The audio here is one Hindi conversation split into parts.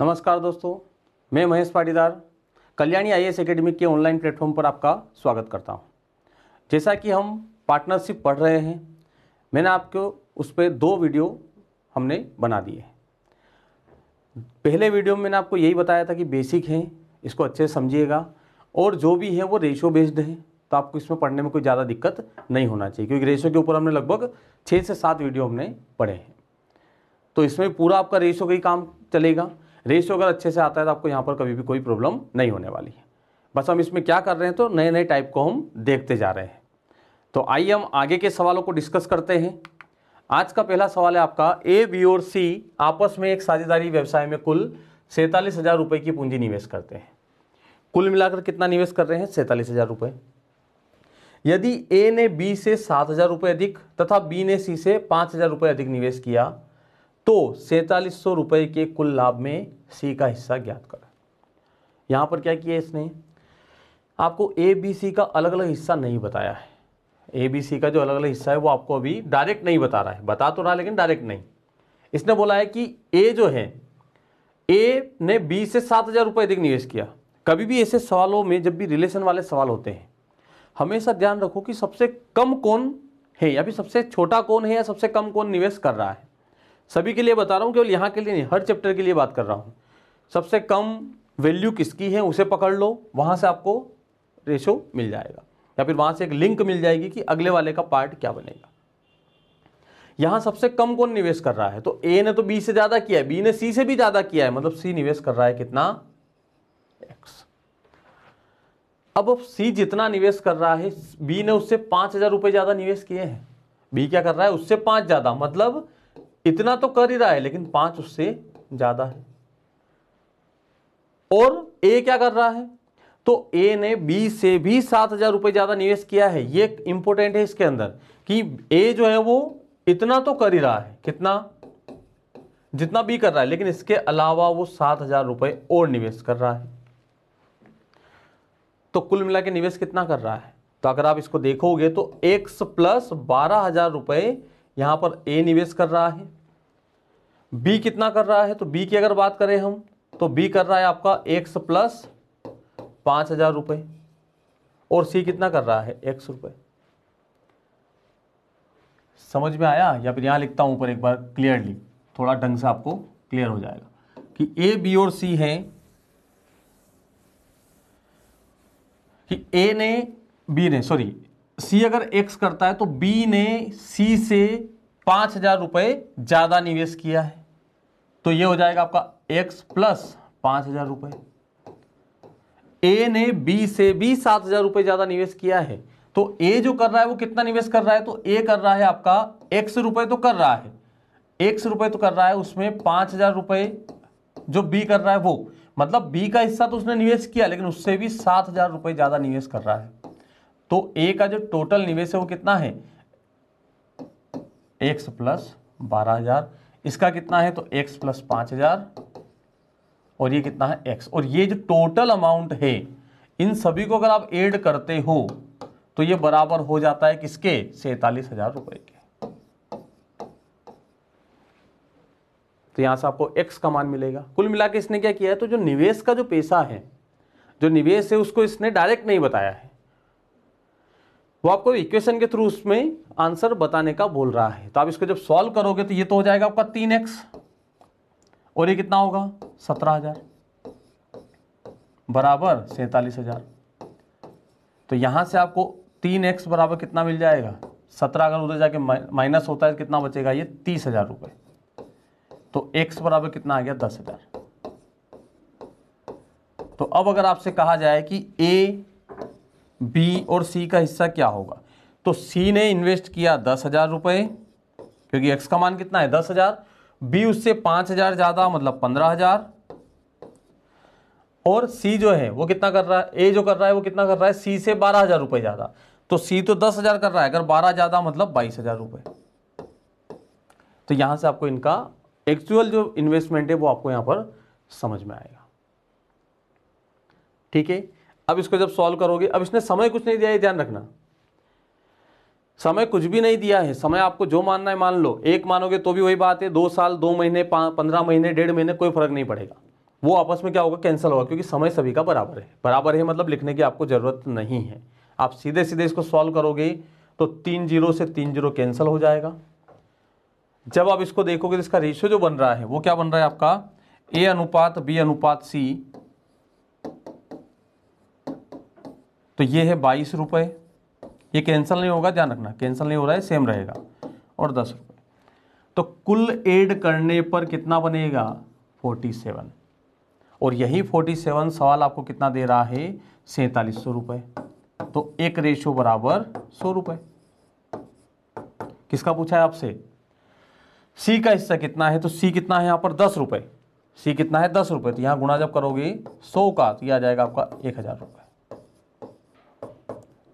नमस्कार दोस्तों मैं Mahesh Patidar Kalyani I S academy के ऑनलाइन प्लेटफॉर्म पर आपका स्वागत करता हूं जैसा कि हम पार्टनरशिप पढ़ रहे हैं मैंने आपको उस पर दो वीडियो हमने बना दिए पहले वीडियो में मैंने आपको यही बताया था कि बेसिक है इसको अच्छे से समझिएगा और जो भी है वो रेशो बेस्ड है तो आपको इसमें पढ़ने में कोई ज़्यादा दिक्कत नहीं होना चाहिए क्योंकि रेशो के ऊपर हमने लगभग छः से सात वीडियो हमने पढ़े हैं तो इसमें पूरा आपका रेशो का ही काम चलेगा रेशियो अगर अच्छे से आता है तो आपको यहाँ पर कभी भी कोई प्रॉब्लम नहीं होने वाली है बस हम इसमें क्या कर रहे हैं तो नए नए टाइप को हम देखते जा रहे हैं तो आइए हम आगे के सवालों को डिस्कस करते हैं आज का पहला सवाल है आपका ए बी और सी आपस में एक साझेदारी व्यवसाय में कुल सैंतालीस हज़ार रुपये की पूंजी निवेश करते हैं कुल मिलाकर कितना निवेश कर रहे हैं सैंतालीस हज़ार रुपये यदि ए ने बी से सात हज़ार रुपये अधिक तथा बी ने सी से पाँच हज़ार रुपये अधिक निवेश किया तो सैंतालीस सौ रुपये के कुल लाभ में सी का हिस्सा ज्ञात करें यहाँ पर क्या किया इसने आपको ए बी सी का अलग अलग हिस्सा नहीं बताया है ए बी सी का जो अलग अलग हिस्सा है वो आपको अभी डायरेक्ट नहीं बता रहा है बता तो रहा लेकिन डायरेक्ट नहीं इसने बोला है कि ए जो है ए ने बी से सात हज़ार रुपये अधिक निवेश किया कभी भी ऐसे सवालों में जब भी रिलेशन वाले सवाल होते हैं हमेशा ध्यान रखो कि सबसे कम कौन है या फिर सबसे छोटा कौन है या सबसे कम कौन निवेश कर रहा है सभी के लिए बता रहा हूँ केवल यहाँ के लिए नहीं हर चैप्टर के लिए बात कर रहा हूँ सबसे कम वैल्यू किसकी है उसे पकड़ लो वहाँ से आपको रेशो मिल जाएगा या फिर वहाँ से एक लिंक मिल जाएगी कि अगले वाले का पार्ट क्या बनेगा यहाँ सबसे कम कौन निवेश कर रहा है तो ए ने तो बी से ज़्यादा किया है बी ने सी से भी ज़्यादा किया है मतलब सी निवेश कर रहा है कितना एक्स अब अब सी जितना निवेश कर रहा है बी ने उससे पाँच हज़ार रुपये ज़्यादा निवेश किए हैं बी क्या कर रहा है उससे पाँच ज़्यादा मतलब इतना तो कर ही रहा है लेकिन पांच उससे ज्यादा है और ए क्या कर रहा है तो ए ने बी से भी सात हजार रुपए ज़्यादा निवेश किया है ये इंपॉर्टेंट है इसके अंदर कि ए जो है वो इतना तो कर ही रहा है कितना जितना बी कर रहा है लेकिन इसके अलावा वो सात हजार रुपए और निवेश कर रहा है तो कुल मिला के निवेश कितना कर रहा है तो अगर आप इसको देखोगे तो एक्स प्लस बारह हजार रुपए यहां पर ए निवेश कर रहा है बी कितना कर रहा है तो बी की अगर बात करें हम तो बी कर रहा है आपका एक्स प्लस पांच हज़ार रुपये और सी कितना कर रहा है एक्स रुपये समझ में आया या फिर यहां लिखता हूं ऊपर एक बार क्लियरली थोड़ा ढंग से आपको क्लियर हो जाएगा कि ए बी और सी है कि ए ने बी ने सॉरी सी अगर एक्स करता है तो बी ने सी से पांच हजार रुपए ज़्यादा निवेश किया है तो ये हो जाएगा आपका एक्स प्लस पांच हजार रुपए ए ने बी से भी सात हजार रुपए ज़्यादा निवेश किया है तो ए जो कर रहा है वो कितना निवेश कर रहा है तो ए कर रहा है आपका एक्स रुपए तो कर रहा है एक्स रुपए तो कर रहा है उसमें पांच हजार रुपए जो बी कर रहा है वो मतलब बी का हिस्सा तो उसने निवेश किया लेकिन उससे भी सात हजार रुपए ज़्यादा निवेश कर रहा है तो ए का जो टोटल निवेश है वो कितना है एक्स प्लस बारह हजार इसका कितना है तो एक्स प्लस पांच हजार और ये कितना है एक्स और ये जो टोटल अमाउंट है इन सभी को अगर आप एड करते हो तो ये बराबर हो जाता है किसके सैतालीस हजार रुपए के तो यहां से आपको एक्स का मान मिलेगा कुल मिला के इसने क्या किया है तो जो निवेश का जो पैसा है जो निवेश है उसको इसने डायरेक्ट नहीं बताया है वो आपको इक्वेशन के थ्रू उसमें आंसर बताने का बोल रहा है तो आप इसको जब सॉल्व करोगे तो ये तो हो जाएगा आपका तीन एक्स और ये कितना होगा सत्रह हजार बराबर सैतालीस हजार तो यहां से आपको तीन एक्स बराबर कितना मिल जाएगा सत्रह अगर उधर जाके माइनस होता है तो कितना बचेगा ये तीस हजार रुपये तो एक्स बराबर कितना आ गया दस हजार तो अब अगर आपसे कहा जाए कि ए बी और सी का हिस्सा क्या होगा तो सी ने इन्वेस्ट किया दस हज़ार रुपये क्योंकि एक्स का मान कितना है दस हज़ार बी उससे पांच हज़ार ज़्यादा मतलब पंद्रह हज़ार और सी जो है वो कितना कर रहा है ए जो कर रहा है वो कितना कर रहा है सी से बारह हज़ार रुपये ज़्यादा तो सी तो दस हज़ार कर रहा है अगर बारह ज़्यादा मतलब बाईस हज़ार रुपये तो यहां से आपको इनका एक्चुअल जो इन्वेस्टमेंट है वो आपको यहां पर समझ में आएगा ठीक है अब इसको जब सॉल्व करोगे अब इसने समय कुछ नहीं दिया है ध्यान रखना समय कुछ भी नहीं दिया है समय आपको जो मानना है मान लो एक मानोगे तो भी वही बात है दो साल दो महीने पंद्रह महीने डेढ़ महीने कोई फर्क नहीं पड़ेगा वो आपस में क्या होगा कैंसिल होगा क्योंकि समय सभी का बराबर है बराबर है मतलब लिखने की आपको ज़रूरत नहीं है आप सीधे सीधे इसको सॉल्व करोगे तो तीन जीरो से तीन जीरो कैंसिल हो जाएगा जब आप इसको देखोगे तो इसका रेशियो जो बन रहा है वो क्या बन रहा है आपका ए अनुपात बी अनुपात सी तो ये है बाईस रुपये ये कैंसिल नहीं होगा ध्यान रखना कैंसिल नहीं हो रहा है सेम रहेगा और दस रुपये तो कुल एड करने पर कितना बनेगा फोर्टी सेवन और यही फोर्टी सेवन सवाल आपको कितना दे रहा है सैंतालीस सौ रुपये तो एक रेशो बराबर सौ रुपये किसका पूछा है आपसे सी का हिस्सा कितना है तो सी कितना है यहाँ पर दस रुपये सी कितना है दस रुपये तो यहाँ गुणा जब करोगे सौ का तो यह आ जाएगा आपका एक हज़ार रुपये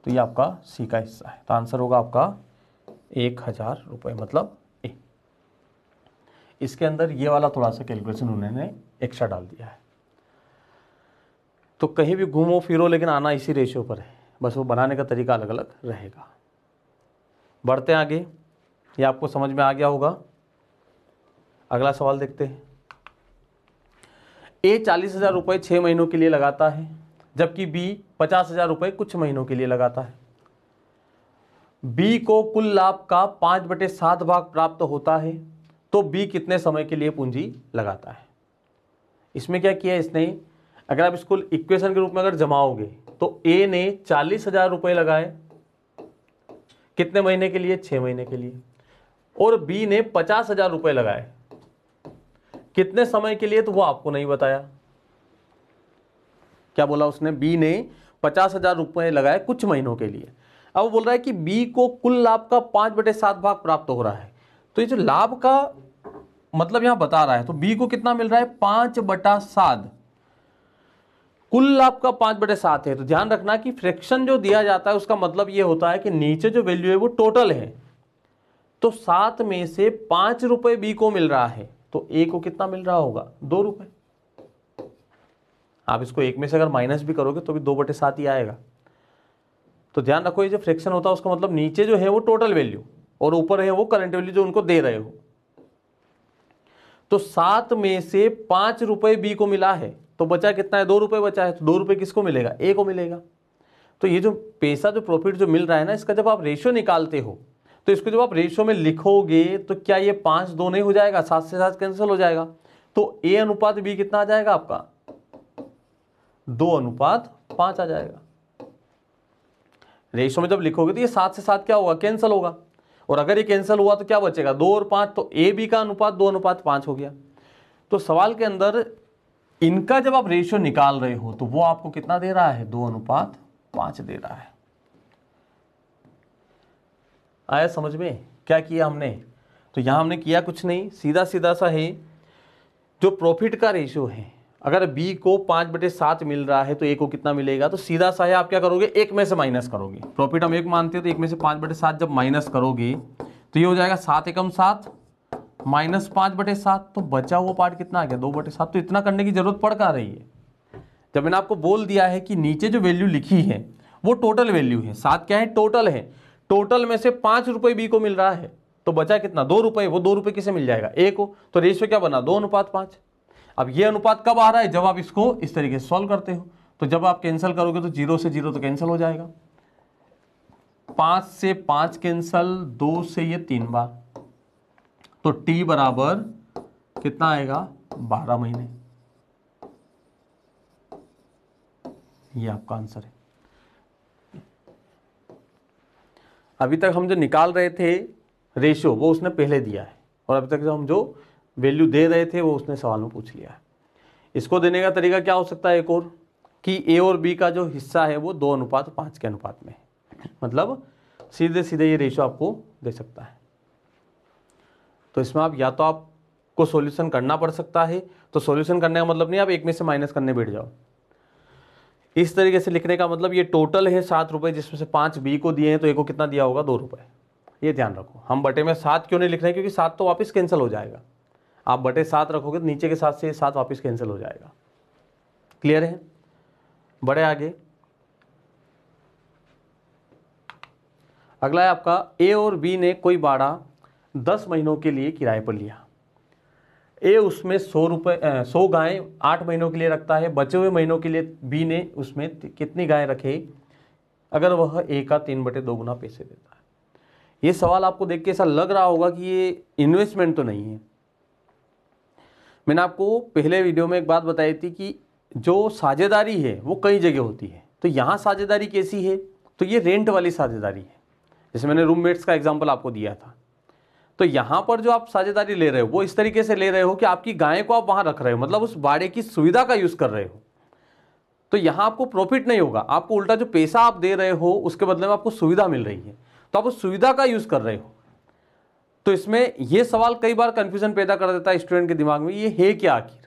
तो ये आपका सी का हिस्सा है तो आंसर होगा आपका एक हज़ार रुपये मतलब ए इसके अंदर ये वाला थोड़ा सा कैलकुलेशन उन्होंने एक्स्ट्रा डाल दिया है तो कहीं भी घूमो फिरो लेकिन आना इसी रेशियो पर है बस वो बनाने का तरीका अलग अलग रहेगा बढ़ते आगे ये आपको समझ में आ गया होगा अगला सवाल देखते हैं ए चालीस हज़ार रुपये छः महीनों के लिए लगाता है जबकि बी पचास हजार रुपये कुछ महीनों के लिए लगाता है बी को कुल लाभ का पाँच बटे सात भाग प्राप्त होता है तो बी कितने समय के लिए पूंजी लगाता है इसमें क्या किया इसने अगर आप इसको इक्वेशन के रूप में अगर जमाओगे तो ए ने चालीस हजार रुपये लगाए कितने महीने के लिए छः महीने के लिए और बी ने पचास हजार रुपये लगाए कितने समय के लिए तो वो आपको नहीं बताया क्या बोला उसने बी ने पचास हजार रुपए लगाए कुछ महीनों के लिए अब वो बोल रहा है कि बी को कुल लाभ का पांच बटे सात भाग प्राप्त हो रहा है तो ये जो लाभ का मतलब यहां बता रहा है तो बी को कितना मिल रहा है पांच बटा सात कुल लाभ का पांच बटे सात है तो ध्यान रखना कि फ्रैक्शन जो दिया जाता है उसका मतलब ये होता है कि नीचे जो वैल्यू है वो टोटल है तो सात में से पांच रुपए बी को मिल रहा है तो ए को कितना मिल रहा होगा दो रुपए आप इसको एक में से अगर माइनस भी करोगे तो भी दो बटे सात ही आएगा तो ध्यान रखो ये जो फ्रैक्शन होता है उसका मतलब नीचे जो है वो टोटल वैल्यू और ऊपर है वो करंट वैल्यू जो उनको दे रहे हो तो सात में से पांच रुपए बी को मिला है तो बचा कितना है दो रुपए बचा है तो दो रुपए किसको मिलेगा ए को मिलेगा तो ये जो पैसा जो प्रॉफिट जो मिल रहा है ना इसका जब आप रेशियो निकालते हो तो इसको जब आप रेशियो में लिखोगे तो क्या ये पांच दो नहीं हो जाएगा सात से सात कैंसिल हो जाएगा तो ए अनुपात बी कितना आ जाएगा आपका दो अनुपात पांच आ जाएगा रेशो में जब लिखोगे तो ये सात से सात क्या होगा कैंसिल होगा और अगर ये कैंसिल हुआ तो क्या बचेगा दो और पांच तो ए बी का अनुपात दो अनुपात पांच हो गया तो सवाल के अंदर इनका जब आप रेशियो निकाल रहे हो तो वो आपको कितना दे रहा है दो अनुपात पांच दे रहा है आया समझ में क्या किया हमने तो यहां हमने किया कुछ नहीं सीधा सीधा सा है जो प्रॉफिट का रेशियो है अगर बी को पाँच बटे सात मिल रहा है तो ए को कितना मिलेगा तो सीधा सा है आप क्या करोगे एक में से माइनस करोगे प्रॉफिट हम एक मानते हैं तो एक में से पाँच बटे सात जब माइनस करोगे तो ये हो जाएगा सात एकम सात माइनस पाँच बटे सात तो बचा हुआ पार्ट कितना आ गया दो बटे सात तो इतना करने की जरूरत पड़ का रही है जब मैंने आपको बोल दिया है कि नीचे जो वैल्यू लिखी है वो टोटल वैल्यू है सात क्या है टोटल है टोटल में से पाँच रुपये बी को मिल रहा है तो बचा कितना दो रुपये वो दो रुपये किसे मिल जाएगा ए को तो रेशियो क्या बना दो अनुपात पाँच अब ये अनुपात कब आ रहा है जब आप इसको इस तरीके से सॉल्व करते हो तो जब आप कैंसिल करोगे तो जीरो से जीरो तो कैंसिल हो जाएगा पांच से पांच कैंसिल दो से ये तीन बार तो टी बराबर कितना आएगा बारह महीने ये आपका आंसर है अभी तक हम जो निकाल रहे थे रेशियो वो उसने पहले दिया है और अभी तक जो हम जो वैल्यू दे रहे थे वो उसने सवाल में पूछ लिया है इसको देने का तरीका क्या हो सकता है एक और कि ए और बी का जो हिस्सा है वो दो अनुपात पाँच के अनुपात में है मतलब सीधे सीधे ये रेशो आपको दे सकता है तो इसमें आप या तो आपको सॉल्यूशन करना पड़ सकता है तो सॉल्यूशन करने का मतलब नहीं आप एक में से माइनस करने बैठ जाओ इस तरीके से लिखने का मतलब ये टोटल है सात रुपये जिसमें से पाँच बी को दिए हैं तो ए को कितना दिया होगा दो रुपये ये ध्यान रखो हम बटे में सात क्यों नहीं लिख रहे हैं क्योंकि सात तो वापस कैंसिल हो जाएगा आप बटे सात रखोगे तो नीचे के साथ से सात वापस कैंसिल हो जाएगा क्लियर है बड़े आगे अगला है आपका ए और बी ने कोई बाड़ा दस महीनों के लिए किराए पर लिया ए उसमें सौ रुपये सौ गायें आठ महीनों के लिए रखता है बचे हुए महीनों के लिए बी ने उसमें कितनी गायें रखे अगर वह ए का तीन बटे दो गुना पैसे देता है ये सवाल आपको देख के ऐसा लग रहा होगा कि ये इन्वेस्टमेंट तो नहीं है मैंने आपको पहले वीडियो में एक बात बताई थी कि जो साझेदारी है वो कई जगह होती है तो यहाँ साझेदारी कैसी है तो ये रेंट वाली साझेदारी है जैसे मैंने रूममेट्स का एग्जाम्पल आपको दिया था तो यहाँ पर जो आप साझेदारी ले रहे हो वो इस तरीके से ले रहे हो कि आपकी गाय को आप वहाँ रख रहे हो मतलब उस बाड़े की सुविधा का यूज़ कर रहे हो तो यहाँ आपको प्रॉफिट नहीं होगा आपको उल्टा जो पैसा आप दे रहे हो उसके बदले में आपको सुविधा मिल रही है तो आप उस सुविधा का यूज़ कर रहे हो तो इसमें यह सवाल कई बार कन्फ्यूजन पैदा कर देता है स्टूडेंट के दिमाग में ये है क्या आखिर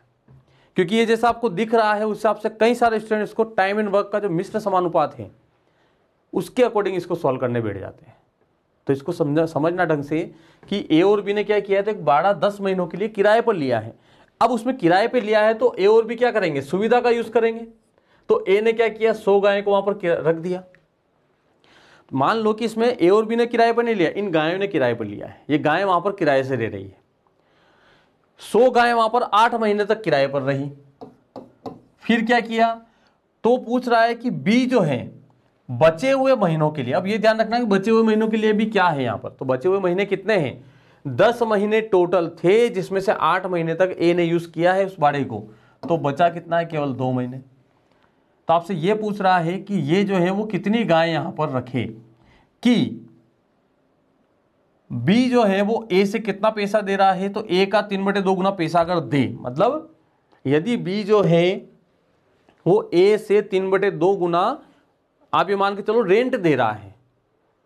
क्योंकि ये जैसा आपको दिख रहा है उस हिसाब से कई सारे स्टूडेंट इसको टाइम एंड वर्क का जो मिश्र समानुपात है उसके अकॉर्डिंग इसको सॉल्व करने बैठ जाते हैं तो इसको समझा समझना ढंग से कि ए और बी ने क्या किया है तो एक बारह दस महीनों के लिए किराए पर लिया है अब उसमें किराए पर लिया है तो ए और बी क्या करेंगे सुविधा का यूज़ करेंगे तो ए ने क्या किया सौ गाय को वहाँ पर रख दिया मान लो कि इसमें ए और बी ने किराए पर नहीं लिया इन गायों ने किराए पर लिया है ये गाय वहां पर किराए से रह रही है सो गाय वहां पर आठ महीने तक किराए पर रही फिर क्या किया तो पूछ रहा है कि बी जो है बचे हुए महीनों के लिए अब ये ध्यान रखना कि बचे हुए महीनों के लिए भी क्या है यहां पर तो बचे हुए महीने कितने हैं दस महीने टोटल थे जिसमें से आठ महीने तक ए ने यूज़ किया है उस बाड़े को तो बचा कितना है केवल दो महीने तो आपसे ये पूछ रहा है कि ये जो है वो कितनी गाय यहाँ पर रखे कि बी जो है वो ए से कितना पैसा दे रहा है तो ए का तीन बटे दो गुना पैसा अगर दे मतलब यदि बी जो है वो ए से तीन बटे दो गुना आप ये मान के चलो रेंट दे रहा है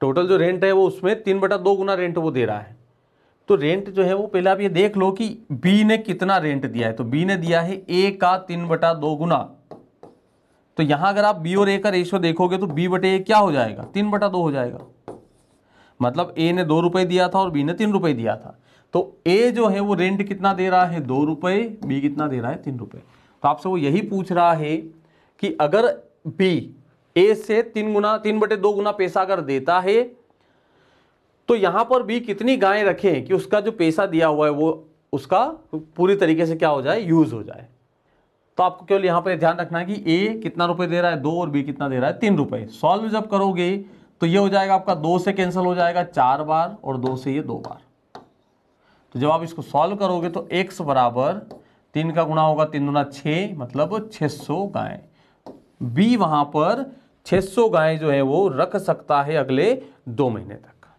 टोटल जो रेंट है वो उसमें तीन बटा दो गुना रेंट वो दे रहा है तो रेंट जो है वो पहले आप ये देख लो कि बी ने कितना रेंट दिया है तो बी ने दिया है ए का तीन बटा दो गुना तो यहां अगर आप बी और ए का रेशियो देखोगे तो बी बटे ए क्या हो जाएगा तीन बटा दो हो जाएगा मतलब ए ने दो रुपए दिया था और बी ने तीन रुपए दिया था तो ए जो है वो रेंट कितना दे रहा है दो रुपए बी कितना दे रहा है तीन रुपए तो आपसे वो यही पूछ रहा है कि अगर बी ए से तीन गुना तीन बटे दो गुना पैसा अगर देता है तो यहां पर बी कितनी गायें रखें कि उसका जो पैसा दिया हुआ है वो उसका पूरी तरीके से क्या हो जाए यूज हो जाए तो आपको केवल यहाँ पर ध्यान रखना है कि ए कितना रुपए दे रहा है दो और बी कितना दे रहा है तीन रुपए सॉल्व जब करोगे तो ये हो जाएगा आपका दो से कैंसिल हो जाएगा चार बार और दो से ये दो बार तो जब आप इसको सॉल्व करोगे तो एक्स बराबर तीन का गुणा होगा तीन गुना छ मतलब छ सौ गाय बी वहां पर 600 गाय जो है वो रख सकता है अगले दो महीने तक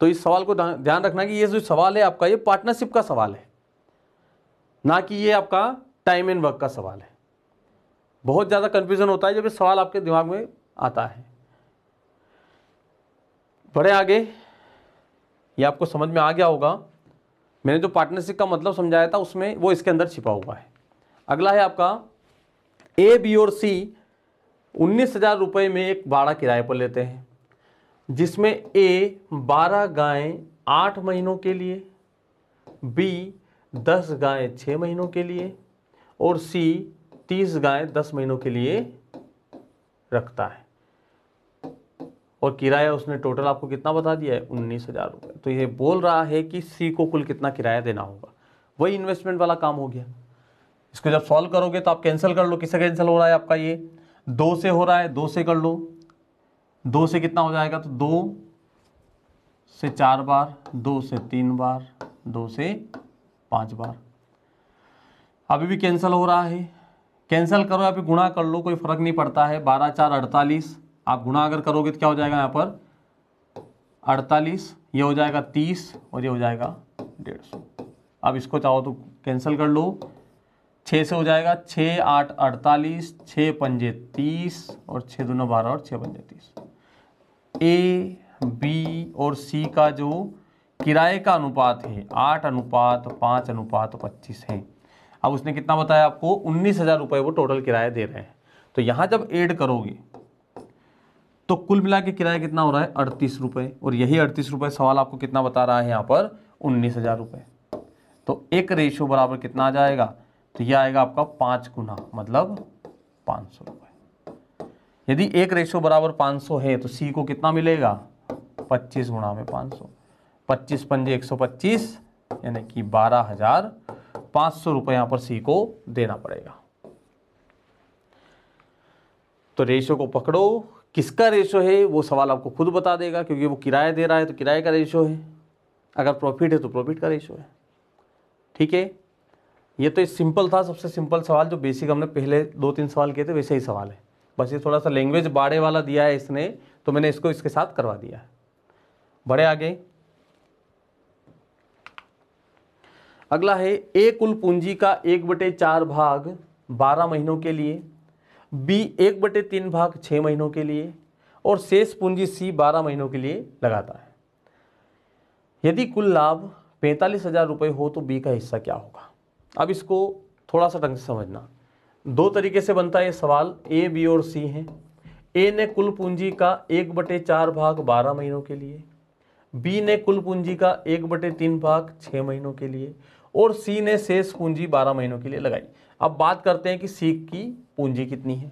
तो इस सवाल को ध्यान रखना कि ये जो सवाल है आपका ये पार्टनरशिप का सवाल है ना कि ये आपका टाइम एंड वर्क का सवाल है बहुत ज़्यादा कन्फ्यूज़न होता है जब ये सवाल आपके दिमाग में आता है बड़े आगे ये आपको समझ में आ गया होगा मैंने जो पार्टनरशिप का मतलब समझाया था उसमें वो इसके अंदर छिपा हुआ है अगला है आपका ए बी और सी उन्नीस हज़ार रुपये में एक बाड़ा किराए पर लेते हैं जिसमें ए बारह गायें आठ महीनों के लिए बी दस गाय छः महीनों के लिए और सी तीस गाय दस महीनों के लिए रखता है और किराया उसने टोटल आपको कितना बता दिया है उन्नीस हज़ार रुपये तो ये बोल रहा है कि सी को कुल कितना किराया देना होगा वही इन्वेस्टमेंट वाला काम हो गया इसको जब सॉल्व करोगे तो आप कैंसिल कर लो किससे कैंसिल हो रहा है आपका ये दो से हो रहा है दो से कर लो दो से कितना हो जाएगा तो दो से चार बार दो से तीन बार दो से पांच बार अभी भी कैंसिल हो रहा है कैंसिल करो या फिर गुणा कर लो कोई फ़र्क नहीं पड़ता है बारह चार अड़तालीस आप गुणा अगर करोगे तो क्या हो जाएगा यहाँ पर अड़तालीस ये हो जाएगा तीस और ये हो जाएगा डेढ़ सौ अब इसको चाहो तो कैंसिल कर लो छः से हो जाएगा छः आठ अड़तालीस छः पंजे तीस और छः दोनों बारह और छः पंजे तीस ए बी और सी का जो किराए का अनुपात है आठ अनुपात पाँच अनुपात पच्चीस है अब उसने कितना बताया आपको उन्नीस हज़ार रुपये वो टोटल किराया दे रहे हैं तो यहाँ जब ऐड करोगे तो कुल मिला के किराया कितना हो रहा है अड़तीस रुपये और यही अड़तीस रुपये सवाल आपको कितना बता रहा है यहाँ पर उन्नीस हज़ार रुपये तो एक रेशियो बराबर कितना आ जाएगा तो यह आएगा आपका पाँच गुना मतलब पाँच सौ रुपये यदि एक रेशियो बराबर पाँच सौ है तो सी को कितना मिलेगा पच्चीस गुना में पाँच सौ पच्चीस पंजे एक सौ पच्चीस यानी कि बारह हजार पाँच सौ रुपये यहाँ पर सी को देना पड़ेगा तो रेशो को पकड़ो किसका रेशो है वो सवाल आपको खुद बता देगा क्योंकि वो किराया दे रहा है तो किराए का रेशो है अगर प्रॉफिट है तो प्रॉफिट का रेशो है ठीक है ये तो सिंपल था सबसे सिंपल सवाल जो बेसिक हमने पहले दो तीन सवाल किए थे वैसे ही सवाल है बस ये थोड़ा सा लैंग्वेज बाड़े वाला दिया है इसने तो मैंने इसको इसके साथ करवा दिया है बढ़े आगे अगला है ए कुल पूंजी का एक बटे चार भाग बारह महीनों के लिए बी एक बटे तीन भाग छः महीनों के लिए और शेष पूंजी सी बारह महीनों के लिए लगाता है यदि कुल लाभ पैंतालीस हज़ार रुपये हो तो बी का हिस्सा क्या होगा अब इसको थोड़ा सा ढंग से समझना दो तरीके से बनता है ये सवाल ए बी और सी हैं ए ने कुल पूंजी का एक बटे चार भाग बारह महीनों के लिए बी ने कुल पूंजी का एक बटे तीन भाग छः महीनों के लिए और सी ने शेष पूंजी बारह महीनों के लिए लगाई अब बात करते हैं कि सी की पूंजी कितनी है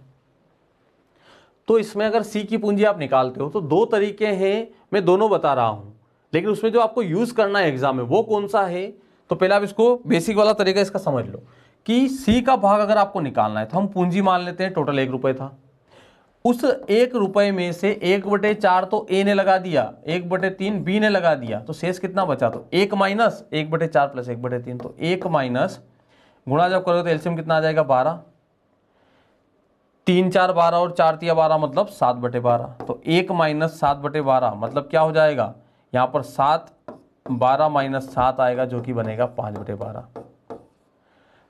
तो इसमें अगर सी की पूंजी आप निकालते हो तो दो तरीके हैं मैं दोनों बता रहा हूं लेकिन उसमें जो आपको यूज़ करना है एग्जाम में वो कौन सा है तो पहले आप इसको बेसिक वाला तरीका इसका समझ लो कि सी का भाग अगर आपको निकालना है तो हम पूंजी मान लेते हैं टोटल एक रुपये था उस एक रुपए में से एक बटे चार तो ए ने लगा दिया एक बटे तीन बी ने लगा दिया तो शेष कितना बचा तो एक माइनस एक बटे चार प्लस एक बटे तीन तो एक माइनस गुणा जब करोगे तो एल्सियम कितना आ जाएगा बारह तीन चार बारह और चार तिया बारह मतलब सात बटे बारह तो एक माइनस सात बटे बारह मतलब क्या हो जाएगा यहाँ पर सात बारह माइनस सात आएगा जो कि बनेगा पाँच बटे बारह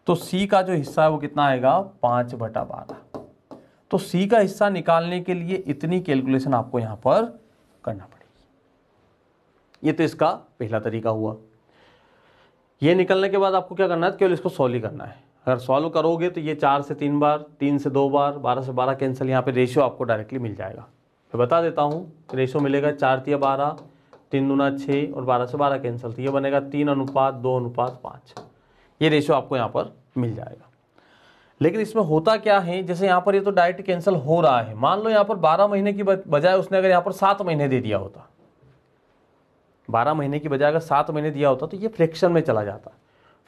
तो सी का जो हिस्सा है वो कितना आएगा पाँच बटा बारह तो सी का हिस्सा निकालने के लिए इतनी कैलकुलेशन आपको यहाँ पर करना पड़ेगी ये तो इसका पहला तरीका हुआ ये निकलने के बाद आपको क्या करना है केवल इसको सॉल्व ही करना है अगर सॉल्व करोगे तो ये चार से तीन बार तीन से दो बार बारह से बारह कैंसिल यहाँ पे रेशियो आपको डायरेक्टली मिल जाएगा मैं बता देता हूँ रेशियो मिलेगा चार तिया बारह तीन दुना छः और बारह से बारह कैंसिल तो ये बनेगा तीन अनुपात दो अनुपात पाँच ये रेशियो आपको यहाँ पर मिल जाएगा लेकिन इसमें होता क्या है जैसे यहाँ पर ये तो डाइट कैंसिल हो रहा है मान लो यहाँ पर बारह महीने की बजाय उसने अगर यहाँ पर सात महीने दे दिया होता बारह महीने की बजाय अगर सात महीने दिया होता तो ये फ्रैक्शन में चला जाता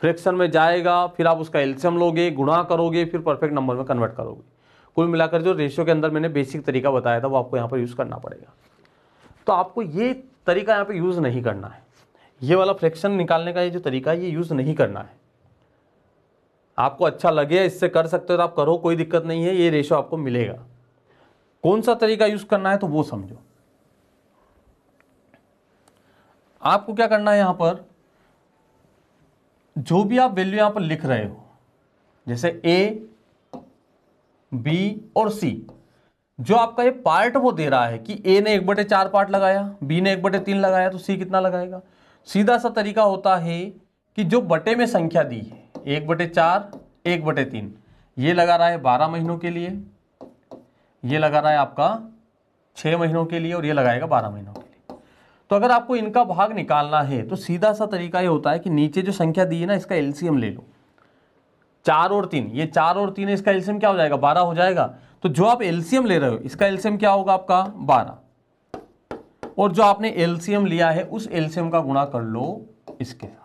फ्रैक्शन में जाएगा फिर आप उसका एल्शियम लोगे गुणा करोगे फिर परफेक्ट नंबर में कन्वर्ट करोगे कुल मिलाकर जो रेशियो के अंदर मैंने बेसिक तरीका बताया था वो आपको यहाँ पर यूज़ करना पड़ेगा तो आपको ये तरीका यहाँ पर यूज़ नहीं करना है ये वाला फ्रैक्शन निकालने का ये जो तरीका है ये यूज़ नहीं करना है आपको अच्छा लगे इससे कर सकते हो तो आप करो कोई दिक्कत नहीं है ये रेशो आपको मिलेगा कौन सा तरीका यूज़ करना है तो वो समझो आपको क्या करना है यहां पर जो भी आप वैल्यू यहां पर लिख रहे हो जैसे ए बी और सी जो आपका ये पार्ट वो दे रहा है कि ए ने एक बटे चार पार्ट लगाया बी ने एक बटे तीन लगाया तो सी कितना लगाएगा सीधा सा तरीका होता है कि जो बटे में संख्या दी है एक बटे चार एक बटे तीन ये लगा रहा है बारह महीनों के लिए ये लगा रहा है आपका छः महीनों के लिए और ये लगाएगा बारह महीनों के लिए तो अगर आपको इनका भाग निकालना है तो सीधा सा तरीका ये होता है कि नीचे जो संख्या दी है ना इसका एल्सियम ले लो चार और तीन ये चार और तीन है इसका एल्सियम क्या हो जाएगा बारह हो जाएगा तो जो आप एल्सियम ले रहे हो इसका एल्सियम क्या होगा आपका बारह और जो आपने एल्सियम लिया है उस एल्सियम का गुणा कर लो इसके साथ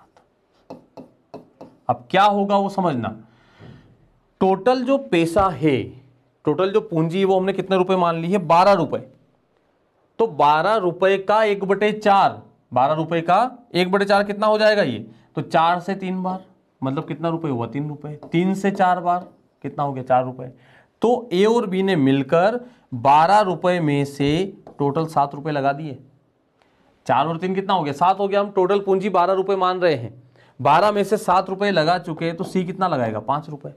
अब क्या होगा वो समझना टोटल जो पैसा है टोटल जो पूंजी है वो हमने कितने रुपए मान ली है बारह रुपए तो बारह रुपए का एक बटे चार बारह रुपए का एक बटे चार कितना हो जाएगा ये तो चार से तीन बार मतलब कितना रुपए हुआ तीन रुपए तीन से चार बार कितना हो गया चार रुपए तो ए और बी ने मिलकर बारह रुपए में से टोटल सात रुपए लगा दिए चार और तीन कितना हो गया सात हो गया हम टोटल पूंजी बारह रुपए मान रहे हैं बारह में से सात रुपए लगा चुके हैं तो सी कितना लगाएगा पांच रुपए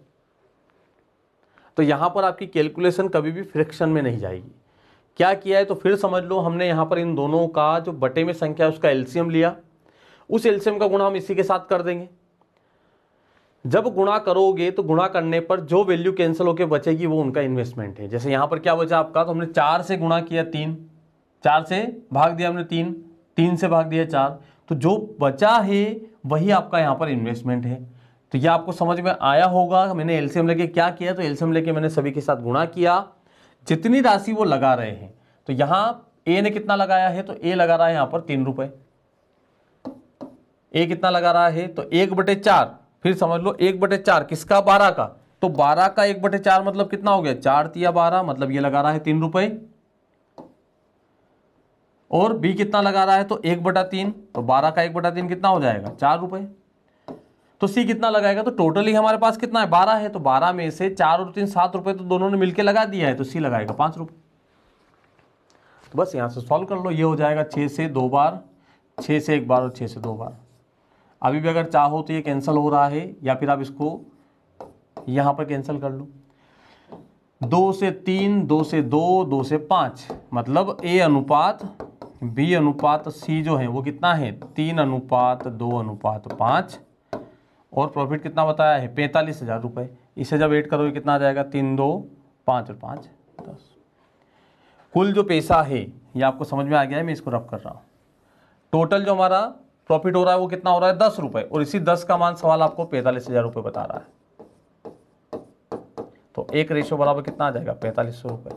तो यहां पर आपकी कैलकुलेशन कभी भी फ्रिक्शन में नहीं जाएगी क्या किया है तो फिर समझ लो हमने यहां पर इन दोनों का जो बटे में संख्या उसका एल्सियम लिया उस एल्सियम का गुणा हम इसी के साथ कर देंगे जब गुणा करोगे तो गुणा करने पर जो वैल्यू कैंसिल होकर बचेगी वो उनका इन्वेस्टमेंट है जैसे यहां पर क्या बचा आपका तो हमने चार से गुणा किया तीन चार से भाग दिया हमने तीन तीन से भाग दिया चार तो जो बचा है वही आपका यहाँ पर इन्वेस्टमेंट है तो ये आपको समझ में आया होगा मैंने एलसीएम लेके क्या किया तो एलसीएम लेके मैंने सभी के साथ गुणा किया जितनी राशि वो लगा रहे हैं तो यहाँ ए ने कितना लगाया है तो ए लगा रहा है यहाँ पर तीन रुपए ए कितना लगा रहा है तो एक बटे चार फिर समझ लो एक बटे चार किसका बारह का तो बारह का एक बटे चार मतलब कितना हो गया चार तिया बारह मतलब ये लगा रहा है तीन रुपए और बी कितना लगा रहा है तो एक बटा तीन तो बारह का एक बटा तीन कितना हो जाएगा चार रुपये तो सी कितना लगाएगा तो टोटली हमारे पास कितना है बारह है तो बारह में से चार और तीन सात रुपये तो दोनों ने मिलकर लगा दिया है तो सी लगाएगा पाँच रुपये तो बस यहाँ से सॉल्व कर लो ये हो जाएगा छः से दो बार छः से एक बार और छः से दो बार अभी भी अगर चाहो तो ये कैंसिल हो रहा है या फिर आप इसको यहाँ पर कैंसिल कर लो दो से तीन दो से दो दो से पाँच मतलब ए अनुपात बी अनुपात सी जो है वो कितना है तीन अनुपात दो अनुपात पाँच और प्रॉफिट कितना बताया है पैंतालीस हज़ार रुपये इसे जब ऐड करोगे कितना आ जाएगा तीन दो पाँच और पाँच दस कुल जो पैसा है ये आपको समझ में आ गया है मैं इसको रफ कर रहा हूँ टोटल जो हमारा प्रॉफिट हो रहा है वो कितना हो रहा है दस रुपये और इसी दस का मान सवाल आपको पैंतालीस हज़ार रुपये बता रहा है तो एक रेशो बराबर कितना आ जाएगा पैंतालीस सौ रुपये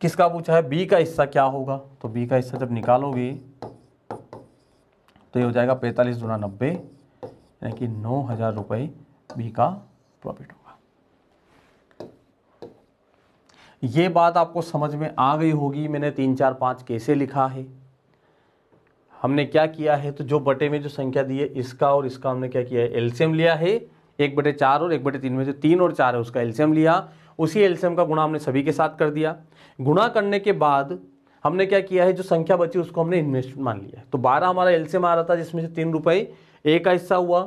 किसका पूछा है बी का हिस्सा क्या होगा तो बी का हिस्सा जब निकालोगे तो ये हो जाएगा पैंतालीस गुना नब्बे यानी कि नौ हज़ार रुपये बी का प्रॉफिट होगा ये बात आपको समझ में आ गई होगी मैंने तीन चार पाँच कैसे लिखा है हमने क्या किया है तो जो बटे में जो संख्या दी है इसका और इसका हमने क्या किया है एल्सियम लिया है एक बटे चार और एक बटे तीन में जो तीन और चार है उसका एल्सियम लिया उसी एल्सियम का गुणा हमने सभी के साथ कर दिया गुणा करने के बाद हमने क्या किया है जो संख्या बची उसको हमने इन्वेस्टमेंट मान लिया तो बारह हमारा एल आ रहा था जिसमें से तीन रुपये ए का हिस्सा हुआ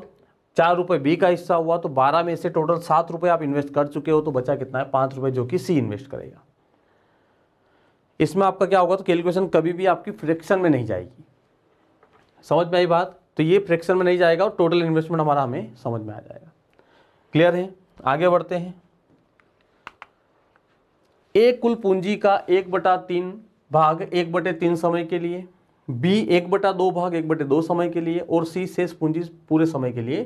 चार रुपये बी का हिस्सा हुआ तो बारह में से टोटल सात रुपये आप इन्वेस्ट कर चुके हो तो बचा कितना है पाँच रुपये जो कि सी इन्वेस्ट करेगा इसमें आपका क्या होगा तो कैलकुलेशन कभी भी आपकी फ्रैक्शन में नहीं जाएगी समझ में आई बात तो ये फ्रैक्शन में नहीं जाएगा और टोटल इन्वेस्टमेंट हमारा हमें समझ में आ जाएगा क्लियर है आगे बढ़ते हैं एक कुल पूंजी का एक बटा तीन भाग एक बटे तीन समय के लिए बी एक बटा दो भाग एक बटे दो समय के लिए और सी शेष पूंजी पूरे समय के लिए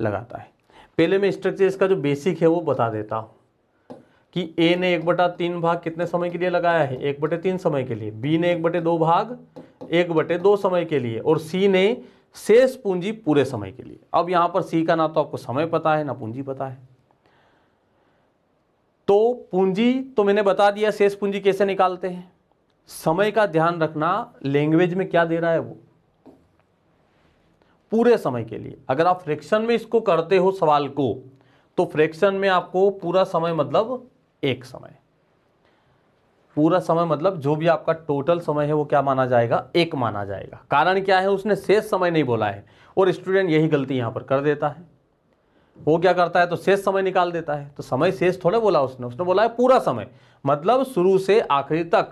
लगाता है पहले मैं स्ट्रक्चर इसका जो बेसिक है वो बता देता हूँ कि ए ने एक बटा तीन भाग कितने समय के लिए लगाया है एक बटे तीन समय के लिए बी ने एक बटे दो भाग एक बटे दो समय के लिए और सी ने शेष पूंजी पूरे समय के लिए अब यहाँ पर सी का ना तो आपको समय पता है ना पूंजी पता है तो पूंजी तो मैंने बता दिया शेष पूंजी कैसे निकालते हैं समय का ध्यान रखना लैंग्वेज में क्या दे रहा है वो पूरे समय के लिए अगर आप फ्रैक्शन में इसको करते हो सवाल को तो फ्रैक्शन में आपको पूरा समय मतलब एक समय पूरा समय मतलब जो भी आपका टोटल समय है वो क्या माना जाएगा एक माना जाएगा कारण क्या है उसने शेष समय नहीं बोला है और स्टूडेंट यही गलती यहां पर कर देता है वो क्या करता है तो शेष समय निकाल देता है तो समय शेष थोड़े बोला उसने उसने बोला है पूरा समय मतलब शुरू से आखिरी तक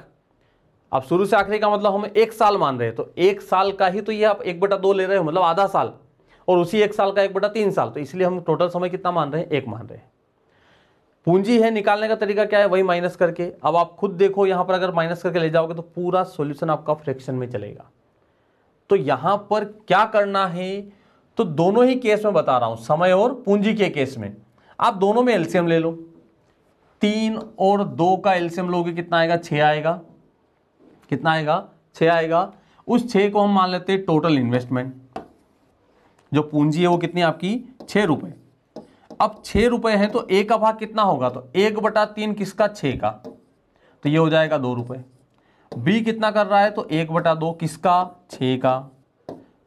अब शुरू से आखिरी का मतलब हम एक साल मान रहे हैं तो एक साल का ही तो ये आप एक बटा दो ले रहे हो मतलब आधा साल और उसी एक साल का एक बटा तीन साल तो इसलिए हम टोटल समय कितना मान रहे हैं एक मान रहे हैं पूंजी है निकालने का तरीका क्या है वही माइनस करके अब आप खुद देखो यहाँ पर अगर माइनस करके ले जाओगे तो पूरा सोल्यूशन आपका फ्रैक्शन में चलेगा तो यहाँ पर क्या करना है तो दोनों ही केस में बता रहा हूं समय और पूंजी के केस में आप दोनों में एल्सियम ले लो तीन और दो का एल्सियम लोगे कितना आएगा छ आएगा कितना आएगा छ आएगा उस छः को हम मान लेते हैं टोटल इन्वेस्टमेंट जो पूंजी है वो कितनी आपकी छ रुपए अब छ रुपए है तो ए का भाग कितना होगा तो एक बटा तीन किसका छ का तो ये हो जाएगा दो रुपए बी कितना कर रहा है तो एक बटा दो किसका छ का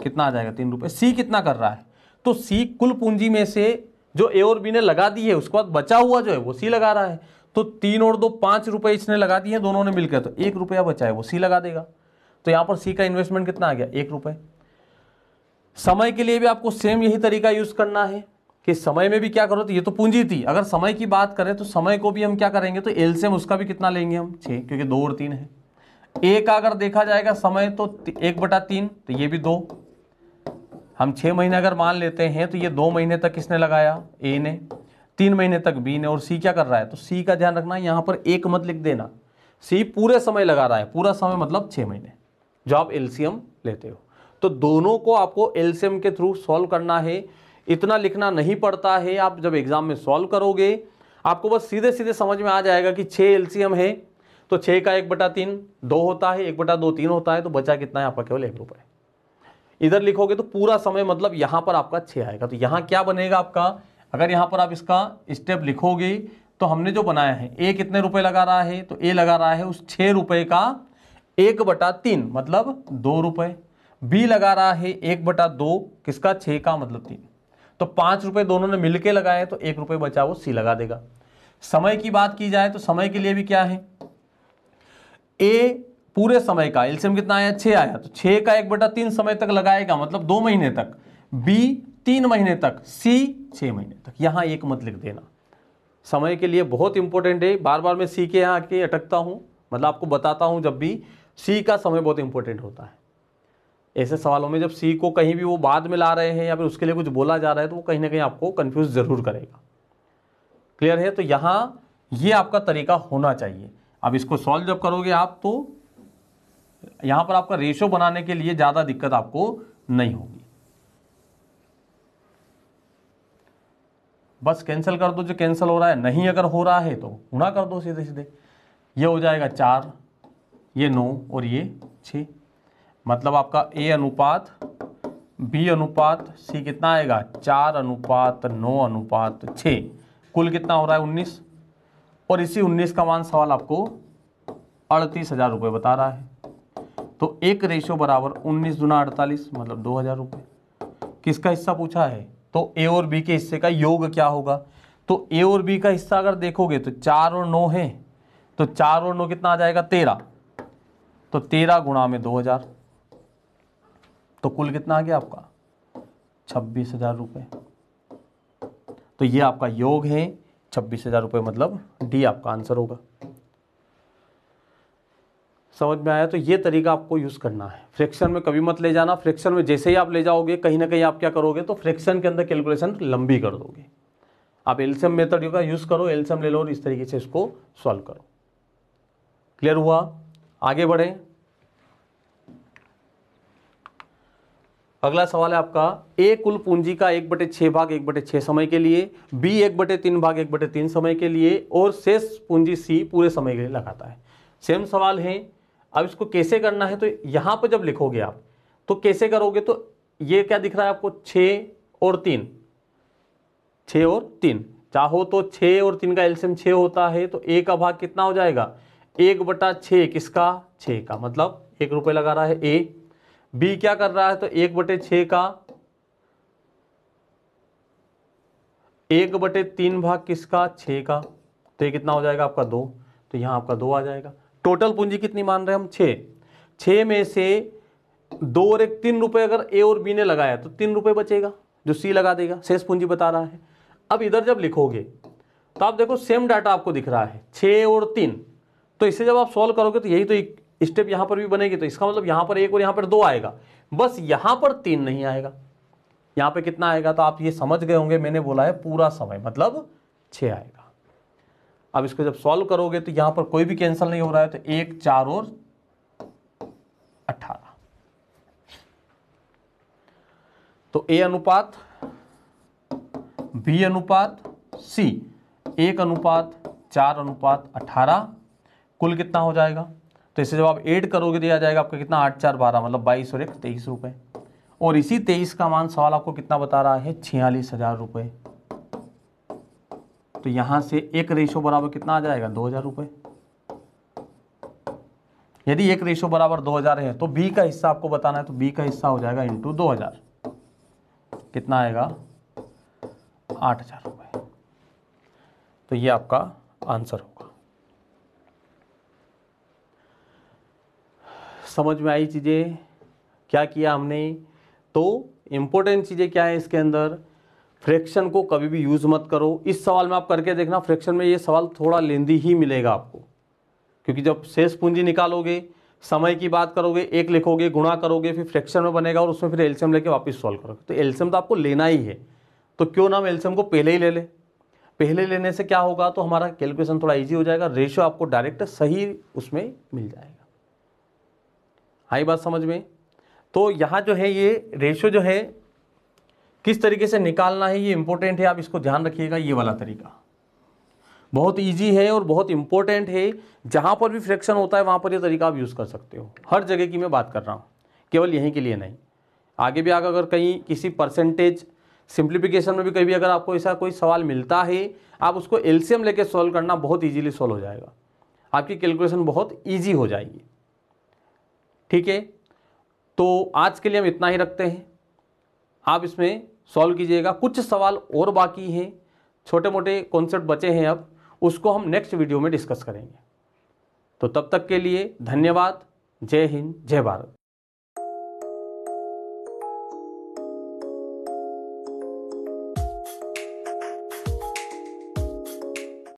कितना आ जाएगा तीन रुपये सी कितना कर रहा है तो सी कुल पूंजी में से जो ए और बी ने लगा दी है उसके बाद बचा हुआ जो है वो सी लगा रहा है तो तीन और दो पाँच रुपये इसने लगा दिए हैं दोनों ने मिलकर तो एक रुपया बचा है वो सी लगा देगा तो यहाँ पर सी का इन्वेस्टमेंट कितना आ गया एक रुपये समय के लिए भी आपको सेम यही तरीका यूज़ करना है कि समय में भी क्या करो तो ये तो पूंजी थी अगर समय की बात करें तो समय को भी हम क्या करेंगे तो एल से उसका भी कितना लेंगे हम छः क्योंकि दो और तीन है ए का अगर देखा जाएगा समय तो एक बटा तीन तो ये भी दो हम छः महीने अगर मान लेते हैं तो ये दो महीने तक किसने लगाया ए ने तीन महीने तक बी ने और सी क्या कर रहा है तो सी का ध्यान रखना यहाँ पर एक मत लिख देना सी पूरे समय लगा रहा है पूरा समय मतलब छः महीने जो आप एलसीएम लेते हो तो दोनों को आपको एलसीएम के थ्रू सॉल्व करना है इतना लिखना नहीं पड़ता है आप जब एग्ज़ाम में सॉल्व करोगे आपको बस सीधे सीधे समझ में आ जाएगा कि छः एलसीएम है तो छः का एक बटा तीन दो होता है एक बटा दो तीन होता है तो बचा कितना है आपका केवल एक रुपये इधर लिखोगे तो पूरा समय मतलब यहां पर आपका छः आएगा तो यहां क्या बनेगा आपका अगर यहां पर आप इसका स्टेप लिखोगे तो हमने जो बनाया है ए कितने रुपए लगा रहा है तो ए लगा रहा है उस छः रुपए का एक बटा तीन मतलब दो रुपए बी लगा रहा है एक बटा दो किसका छह का मतलब तीन तो पांच रुपए दोनों ने मिलके लगाए तो एक रुपए बचा वो सी लगा देगा समय की बात की जाए तो समय के लिए भी क्या है ए पूरे समय का एल्सियम कितना आया छः आया तो छः का एक बटा तीन समय तक लगाएगा मतलब दो महीने तक बी तीन महीने तक सी छः महीने तक यहाँ एक मत लिख देना समय के लिए बहुत इंपॉर्टेंट है बार बार मैं सी के यहाँ आके अटकता हूँ मतलब आपको बताता हूँ जब भी सी का समय बहुत इंपॉर्टेंट होता है ऐसे सवालों में जब सी को कहीं भी वो बाद में ला रहे हैं या फिर उसके लिए कुछ बोला जा रहा है तो वो कहीं ना कहीं आपको कन्फ्यूज ज़रूर करेगा क्लियर है तो यहाँ ये आपका तरीका होना चाहिए अब इसको सॉल्व जब करोगे आप तो यहां पर आपका रेशो बनाने के लिए ज़्यादा दिक्कत आपको नहीं होगी बस कैंसिल कर दो जो कैंसिल हो रहा है नहीं अगर हो रहा है तो गुणा कर दो सीधे सीधे ये हो जाएगा चार ये नौ और ये छ मतलब आपका ए अनुपात बी अनुपात सी कितना आएगा चार अनुपात नौ अनुपात छ कुल कितना हो रहा है उन्नीस और इसी उन्नीस का मान सवाल आपको अड़तीस हज़ार रुपये बता रहा है तो एक रेशो बराबर उन्नीस दुना अड़तालीस मतलब दो हज़ार रुपये किसका हिस्सा पूछा है तो ए और बी के हिस्से का योग क्या होगा तो ए और बी का हिस्सा अगर देखोगे तो चार और नौ है तो चार और नौ कितना आ जाएगा तेरह तो तेरह गुणा में दो हज़ार तो कुल कितना आ गया आपका छब्बीस हज़ार रुपये तो ये आपका योग है छब्बीस हज़ार रुपये मतलब डी आपका आंसर होगा समझ में आया तो ये तरीका आपको यूज़ करना है फ्रैक्शन में कभी मत ले जाना फ्रैक्शन में जैसे ही आप ले जाओगे कहीं ना कहीं आप क्या करोगे तो फ्रैक्शन के अंदर कैलकुलेशन लंबी कर दोगे आप एल्सियम मेथड का यूज़ करो एल्सियम ले लो और इस तरीके से इसको सॉल्व करो क्लियर हुआ आगे बढ़ें अगला सवाल है आपका ए कुल पूंजी का एक बटे छः भाग एक बटे छः समय के लिए बी एक बटे तीन भाग एक बटे तीन समय के लिए और शेष पूंजी सी पूरे समय के लिए लगाता है सेम सवाल है अब इसको कैसे करना है तो यहाँ पर जब लिखोगे आप तो कैसे करोगे तो ये क्या दिख रहा है आपको छः और तीन छः और तीन चाहो तो छः और तीन का एल्शियम छः होता है तो ए का भाग कितना हो जाएगा एक बटा छः किसका छः का मतलब एक रुपये लगा रहा है ए बी क्या कर रहा है तो एक बटे छः का एक बटे तीन भाग किसका छः का तो ये कितना हो जाएगा आपका दो तो यहाँ आपका दो आ जाएगा टोटल पूंजी कितनी मान रहे हम छः छः में से दो और एक तीन रुपये अगर ए और बी ने लगाया तो तीन रुपये बचेगा जो सी लगा देगा शेष पूंजी बता रहा है अब इधर जब लिखोगे तो आप देखो सेम डाटा आपको दिख रहा है छः और तीन तो इसे जब आप सॉल्व करोगे तो यही तो एक स्टेप यहाँ पर भी बनेगी तो इसका मतलब यहाँ पर एक और यहाँ पर दो आएगा बस यहाँ पर तीन नहीं आएगा यहाँ पर कितना आएगा तो आप ये समझ गए होंगे मैंने बोला है पूरा समय मतलब छः आएगा अब इसको जब सॉल्व करोगे तो यहां पर कोई भी कैंसिल नहीं हो रहा है तो एक चार और अठारह तो ए अनुपात बी अनुपात सी एक अनुपात चार अनुपात अठारह कुल कितना हो जाएगा तो इसे जब आप एड करोगे दिया तो जाएगा आपका कितना आठ चार बारह मतलब बाईस और एक तेईस रुपए और इसी तेईस का मान सवाल आपको कितना बता रहा है छियालीस हज़ार रुपये तो यहां से एक रेशो बराबर कितना आ जाएगा दो हज़ार रुपए यदि एक रेशो बराबर दो हज़ार है तो बी का हिस्सा आपको बताना है तो बी का हिस्सा हो जाएगा इंटू दो हज़ार कितना आएगा आठ हज़ार रुपए तो ये आपका आंसर होगा समझ में आई चीज़ें क्या किया हमने तो इंपोर्टेंट चीज़ें क्या है इसके अंदर फ्रैक्शन को कभी भी यूज़ मत करो इस सवाल में आप करके देखना फ्रैक्शन में ये सवाल थोड़ा लेंदी ही मिलेगा आपको क्योंकि जब शेष पूंजी निकालोगे समय की बात करोगे एक लिखोगे गुणा करोगे फिर फ्रैक्शन में बनेगा और उसमें फिर एल्शियम लेके वापस सॉल्व करोगे तो एल्शियम तो आपको लेना ही है तो क्यों ना हम एल्शियम को पहले ही ले लें पहले लेने से क्या होगा तो हमारा कैलकुलेशन थोड़ा इजी हो जाएगा रेशियो आपको डायरेक्ट सही उसमें मिल जाएगा आई हाँ, बात समझ में तो यहाँ जो है ये रेशियो जो है किस तरीके से निकालना है ये इम्पोर्टेंट है आप इसको ध्यान रखिएगा ये वाला तरीका बहुत इजी है और बहुत इम्पोर्टेंट है जहाँ पर भी फ्रैक्शन होता है वहाँ पर ये तरीका आप यूज़ कर सकते हो हर जगह की मैं बात कर रहा हूँ केवल यहीं के लिए नहीं आगे भी आगे अगर कहीं किसी परसेंटेज सिंप्लीफिकेशन में भी कभी अगर आपको ऐसा कोई सवाल मिलता है आप उसको एल्शियम लेके सॉल्व करना बहुत इजीली सॉल्व हो जाएगा आपकी कैलकुलेशन बहुत इजी हो जाएगी ठीक है तो आज के लिए हम इतना ही रखते हैं आप इसमें सॉल्व कीजिएगा कुछ सवाल और बाकी हैं छोटे मोटे कॉन्सेप्ट बचे हैं अब उसको हम नेक्स्ट वीडियो में डिस्कस करेंगे तो तब तक के लिए धन्यवाद जय हिंद जय भारत